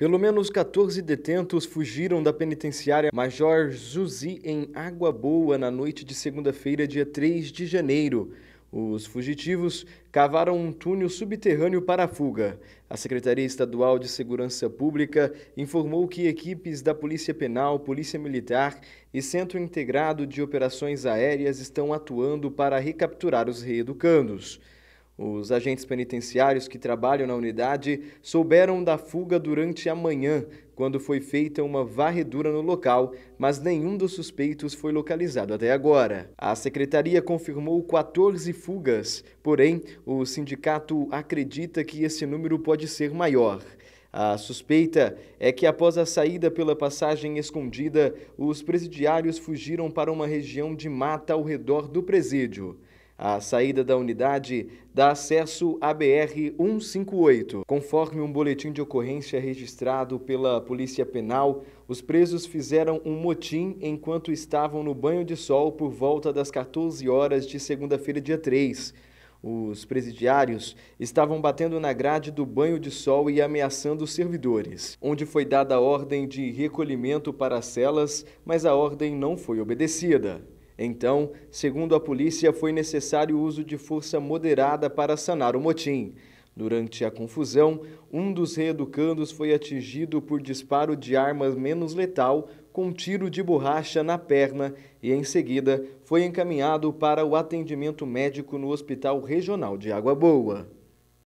Pelo menos 14 detentos fugiram da penitenciária Major Zuzi em Água Boa na noite de segunda-feira, dia 3 de janeiro. Os fugitivos cavaram um túnel subterrâneo para a fuga. A Secretaria Estadual de Segurança Pública informou que equipes da Polícia Penal, Polícia Militar e Centro Integrado de Operações Aéreas estão atuando para recapturar os reeducandos. Os agentes penitenciários que trabalham na unidade souberam da fuga durante a manhã, quando foi feita uma varredura no local, mas nenhum dos suspeitos foi localizado até agora. A secretaria confirmou 14 fugas, porém, o sindicato acredita que esse número pode ser maior. A suspeita é que, após a saída pela passagem escondida, os presidiários fugiram para uma região de mata ao redor do presídio. A saída da unidade dá acesso à BR 158. Conforme um boletim de ocorrência registrado pela Polícia Penal, os presos fizeram um motim enquanto estavam no banho de sol por volta das 14 horas de segunda-feira, dia 3. Os presidiários estavam batendo na grade do banho de sol e ameaçando os servidores, onde foi dada a ordem de recolhimento para as celas, mas a ordem não foi obedecida. Então, segundo a polícia, foi necessário o uso de força moderada para sanar o motim. Durante a confusão, um dos reeducandos foi atingido por disparo de arma menos letal com tiro de borracha na perna e, em seguida, foi encaminhado para o atendimento médico no Hospital Regional de Água Boa.